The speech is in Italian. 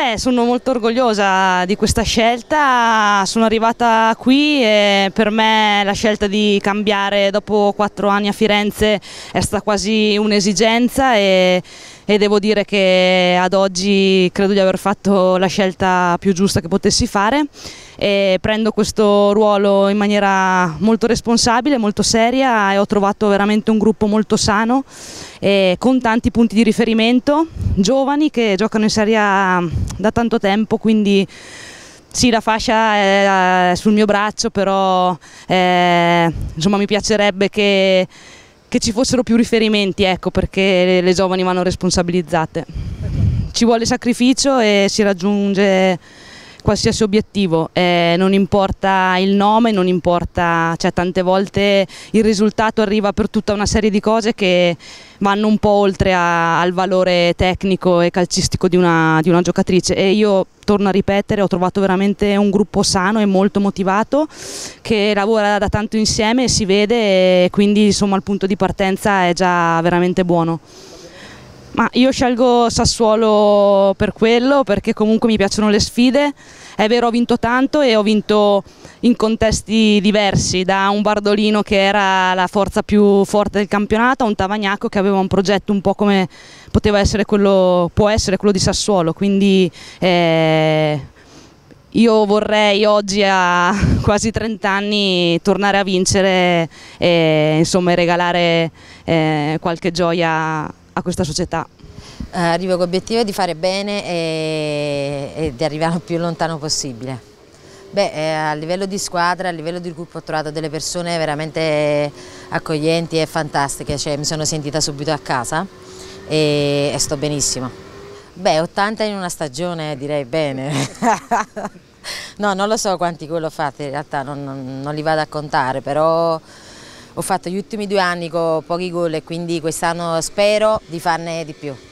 Beh, sono molto orgogliosa di questa scelta, sono arrivata qui e per me la scelta di cambiare dopo quattro anni a Firenze è stata quasi un'esigenza e, e, devo dire che ad oggi credo di aver fatto la scelta più giusta che potessi fare e prendo questo ruolo in maniera molto responsabile, molto seria e ho trovato veramente un gruppo molto sano con tanti punti di riferimento, giovani che giocano in Serie A da tanto tempo, quindi sì la fascia è eh, sul mio braccio, però eh, insomma mi piacerebbe che, che ci fossero più riferimenti, ecco, perché le, le giovani vanno responsabilizzate. Ci vuole sacrificio e si raggiunge qualsiasi obiettivo, eh, non importa il nome, non importa, cioè tante volte il risultato arriva per tutta una serie di cose che vanno un po' oltre a, al valore tecnico e calcistico di una, di una giocatrice e io torno a ripetere ho trovato veramente un gruppo sano e molto motivato che lavora da tanto insieme e si vede e quindi insomma il punto di partenza è già veramente buono. Ma io scelgo Sassuolo per quello, perché comunque mi piacciono le sfide. È vero, ho vinto tanto e ho vinto in contesti diversi, da un Bardolino che era la forza più forte del campionato a un Tavagnaco che aveva un progetto un po' come poteva essere quello, può essere quello di Sassuolo. Quindi eh, io vorrei oggi a quasi 30 anni tornare a vincere e insomma, regalare eh, qualche gioia a a questa società? Eh, arrivo con l'obiettivo di fare bene e, e, di arrivare il più lontano possibile. Beh, eh, a livello di squadra, a livello di gruppo ho trovato delle persone veramente accoglienti e fantastiche, cioè, mi sono sentita subito a casa e, e sto benissimo. Beh, 80 in una stagione direi bene. no, non lo so quanti gol ho fatti, in realtà non, non, non li vado a contare, però ho fatto gli ultimi due anni con pochi gol e quindi quest'anno spero di farne di più.